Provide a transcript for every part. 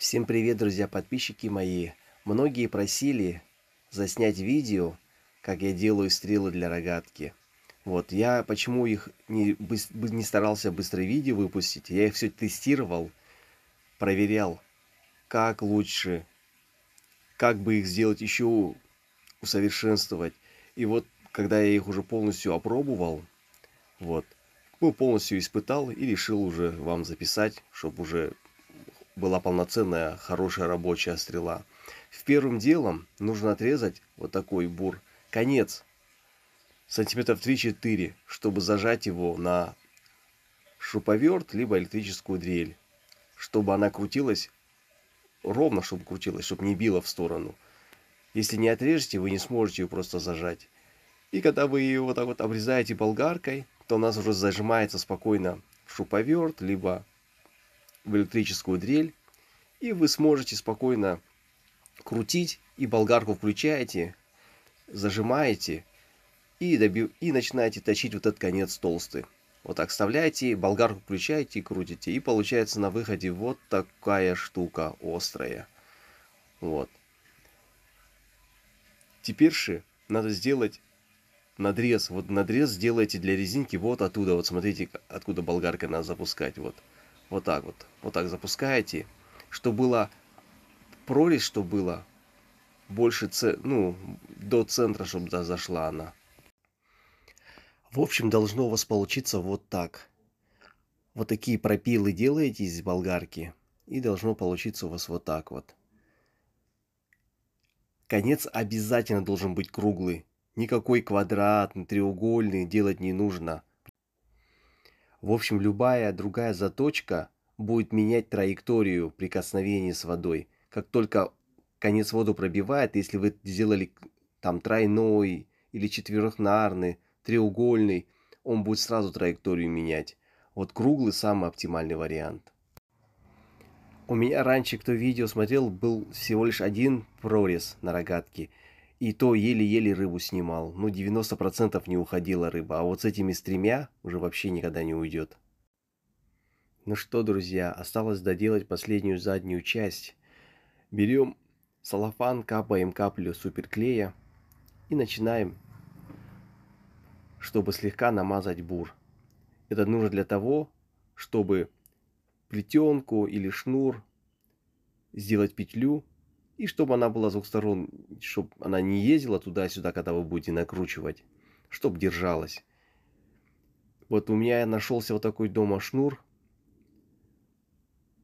Всем привет, друзья, подписчики мои. Многие просили заснять видео, как я делаю стрелы для рогатки. Вот, я почему их не, не старался быстрое видео выпустить, я их все тестировал, проверял, как лучше, как бы их сделать еще усовершенствовать. И вот, когда я их уже полностью опробовал, вот, ну, полностью испытал и решил уже вам записать, чтобы уже была полноценная хорошая рабочая стрела. В первым делом нужно отрезать вот такой бур конец сантиметров 3-4, чтобы зажать его на шуповерт либо электрическую дрель, чтобы она крутилась ровно, чтобы крутилась, чтобы не била в сторону. Если не отрежете, вы не сможете ее просто зажать. И когда вы ее вот так вот обрезаете болгаркой, то у нас уже зажимается спокойно шуповерт, либо в электрическую дрель, и вы сможете спокойно крутить, и болгарку включаете, зажимаете, и, доби... и начинаете точить вот этот конец толстый. Вот так вставляете, болгарку включаете и крутите. И получается на выходе вот такая штука острая. Вот. Теперь же надо сделать надрез. Вот надрез сделайте для резинки вот оттуда. Вот смотрите, откуда болгарка надо запускать. Вот. Вот так вот. Вот так запускаете. Что было прорезь, что было больше, ц... ну, до центра, чтобы да, зашла она. В общем, должно у вас получиться вот так. Вот такие пропилы делаете из болгарки, и должно получиться у вас вот так вот. Конец обязательно должен быть круглый. Никакой квадратный, треугольный делать не нужно. В общем, любая другая заточка будет менять траекторию прикосновения с водой. Как только конец воду пробивает, если вы сделали там тройной или четверохнарный, треугольный, он будет сразу траекторию менять. Вот круглый самый оптимальный вариант. У меня раньше, кто видео смотрел, был всего лишь один прорез на рогатке. И то еле-еле рыбу снимал. Ну, 90% не уходила рыба. А вот с этими с тремя уже вообще никогда не уйдет. Ну что, друзья, осталось доделать последнюю заднюю часть. Берем салофан, капаем каплю суперклея и начинаем, чтобы слегка намазать бур. Это нужно для того, чтобы плетенку или шнур сделать петлю и чтобы она была с двух сторон, чтобы она не ездила туда-сюда, когда вы будете накручивать, чтобы держалась. Вот у меня нашелся вот такой дома шнур.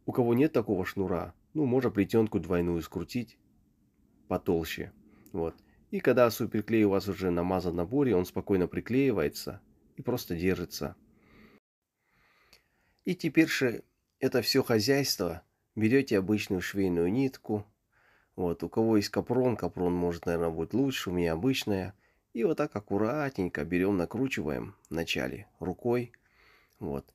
У кого нет такого шнура, ну, можно плетенку двойную скрутить потолще. Вот. И когда суперклей у вас уже намазан на боре, он спокойно приклеивается и просто держится. И теперь же это все хозяйство берете обычную швейную нитку – вот, у кого есть капрон, капрон может, наверное, будет лучше, у меня обычная. И вот так аккуратненько берем, накручиваем вначале рукой. Вот.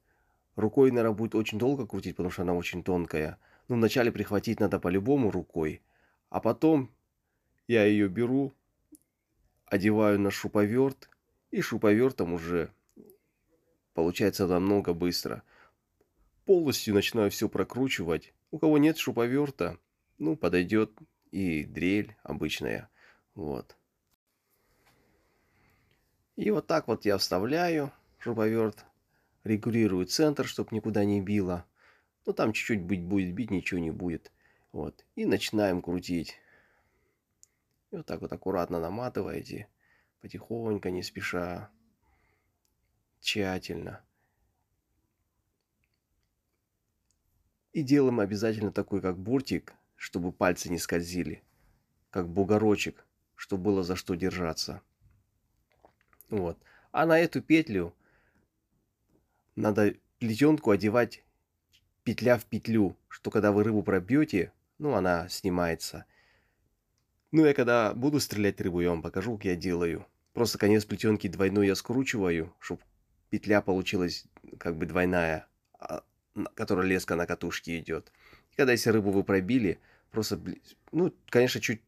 Рукой, наверное, будет очень долго крутить, потому что она очень тонкая. Но ну, вначале прихватить надо по-любому рукой. А потом я ее беру, одеваю на шуповерт. И шуповертом уже получается намного быстро. Полностью начинаю все прокручивать. У кого нет шуповерта, ну, подойдет и дрель обычная, вот. И вот так вот я вставляю шуруповерт, регулирую центр, чтобы никуда не било. Ну, там чуть-чуть быть будет бить, ничего не будет. Вот, и начинаем крутить. И вот так вот аккуратно наматываете, потихоньку, не спеша, тщательно. И делаем обязательно такой, как буртик, чтобы пальцы не скользили, как бугорочек, что было за что держаться. Вот. А на эту петлю надо плетенку одевать петля в петлю, что когда вы рыбу пробьете, ну, она снимается. Ну, я когда буду стрелять рыбу, я вам покажу, как я делаю. Просто конец плетенки двойной я скручиваю, чтобы петля получилась как бы двойная, а, которая леска на катушке идет. И когда если рыбу вы пробили, просто, ну, конечно, чуть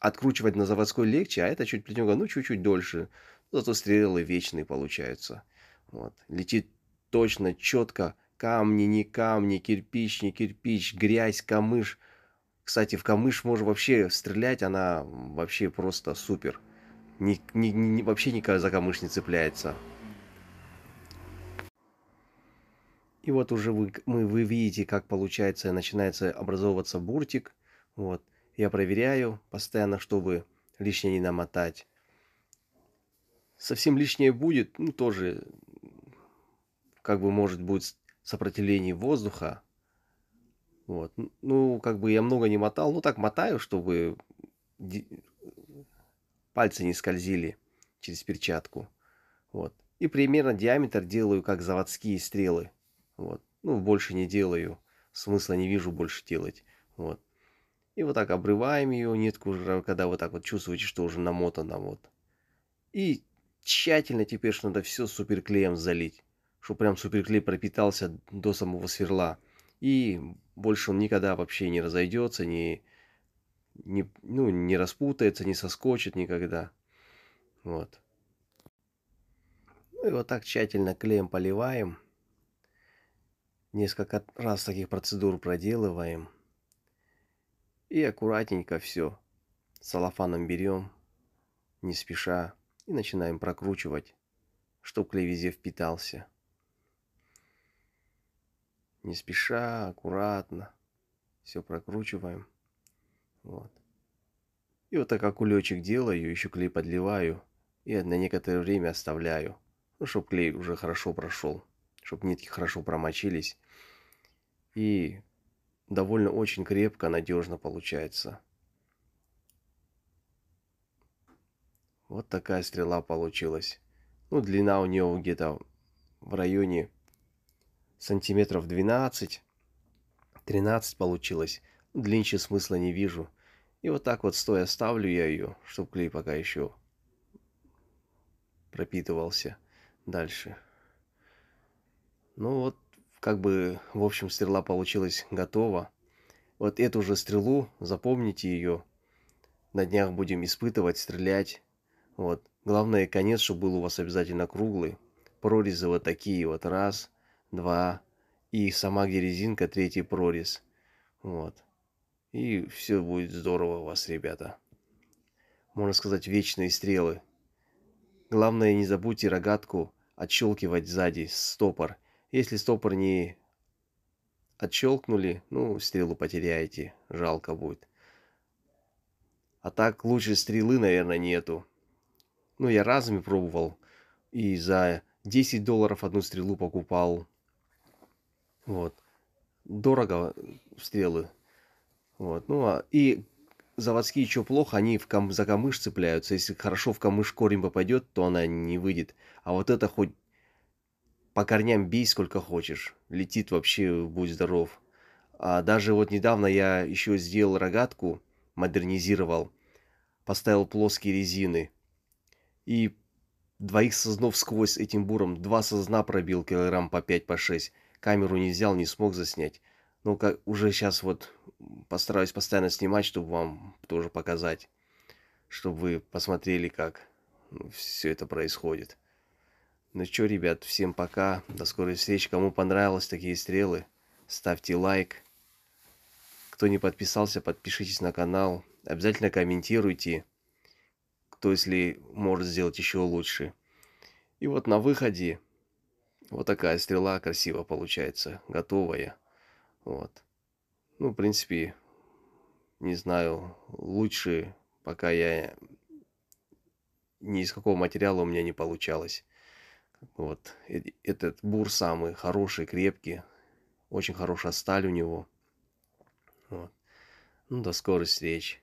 откручивать на заводской легче, а это чуть плетенка, ну, чуть-чуть дольше. зато стрелы вечные получаются. Вот. Летит точно, четко. Камни, не камни, кирпич, не кирпич, грязь, камыш. Кстати, в камыш можно вообще стрелять, она вообще просто супер. Ни, ни, ни, вообще никак за камыш не цепляется. И вот уже вы, мы, вы видите, как получается, начинается образовываться буртик. Вот. Я проверяю постоянно, чтобы лишнее не намотать. Совсем лишнее будет, ну, тоже, как бы, может, быть сопротивление воздуха. Вот. Ну, как бы я много не мотал. Ну, так мотаю, чтобы пальцы не скользили через перчатку. Вот. И примерно диаметр делаю, как заводские стрелы. Вот. Ну, больше не делаю. Смысла не вижу больше делать. Вот. И вот так обрываем ее нитку, когда вот так вот чувствуете, что уже намотана вот. И тщательно теперь же надо все суперклеем залить, чтобы прям суперклей пропитался до самого сверла. И больше он никогда вообще не разойдется, не, не, ну, не распутается, не соскочит никогда. Вот. Ну и вот так тщательно клеем поливаем. Несколько раз таких процедур проделываем – и аккуратненько все. Салафаном берем, не спеша, и начинаем прокручивать, чтоб клей везде впитался. Не спеша, аккуратно. Все прокручиваем. Вот. И вот так окулечек делаю, еще клей подливаю и на некоторое время оставляю. Ну, чтобы клей уже хорошо прошел, чтобы нитки хорошо промочились. И довольно очень крепко, надежно получается. Вот такая стрела получилась. Ну, длина у нее где-то в районе сантиметров 12. 13 получилось. Длиннее смысла не вижу. И вот так вот стоя ставлю я ее, чтобы клей пока еще пропитывался дальше. Ну вот как бы, в общем, стрела получилась готова. Вот эту же стрелу, запомните ее. На днях будем испытывать, стрелять. Вот. Главное, конец, чтобы был у вас обязательно круглый. Прорезы вот такие вот. Раз, два. И сама где резинка, третий прорез. Вот. И все будет здорово у вас, ребята. Можно сказать, вечные стрелы. Главное, не забудьте рогатку отщелкивать сзади, стопор. Если стопор не отщелкнули, ну, стрелу потеряете, жалко будет. А так лучше стрелы, наверное, нету. Ну, я разами пробовал. И за 10 долларов одну стрелу покупал. Вот. Дорого стрелы. Вот. Ну, а и заводские еще плохо, они в кам... за камыш цепляются. Если хорошо в камыш корень попадет, то она не выйдет. А вот это хоть по корням бей сколько хочешь, летит вообще, будь здоров. А даже вот недавно я еще сделал рогатку, модернизировал, поставил плоские резины и двоих сознов сквозь этим буром, два созна пробил килограмм по 5 по 6. Камеру не взял, не смог заснять. Ну, как уже сейчас вот постараюсь постоянно снимать, чтобы вам тоже показать, чтобы вы посмотрели, как ну, все это происходит. Ну чё, ребят, всем пока. До скорой встречи. Кому понравились такие стрелы, ставьте лайк. Кто не подписался, подпишитесь на канал. Обязательно комментируйте, кто если может сделать еще лучше. И вот на выходе вот такая стрела красиво получается, готовая. Вот. Ну, в принципе, не знаю, лучше, пока я ни из какого материала у меня не получалось. Вот этот бур самый хороший, крепкий, очень хорошая сталь у него. Вот. Ну, до скорой встречи.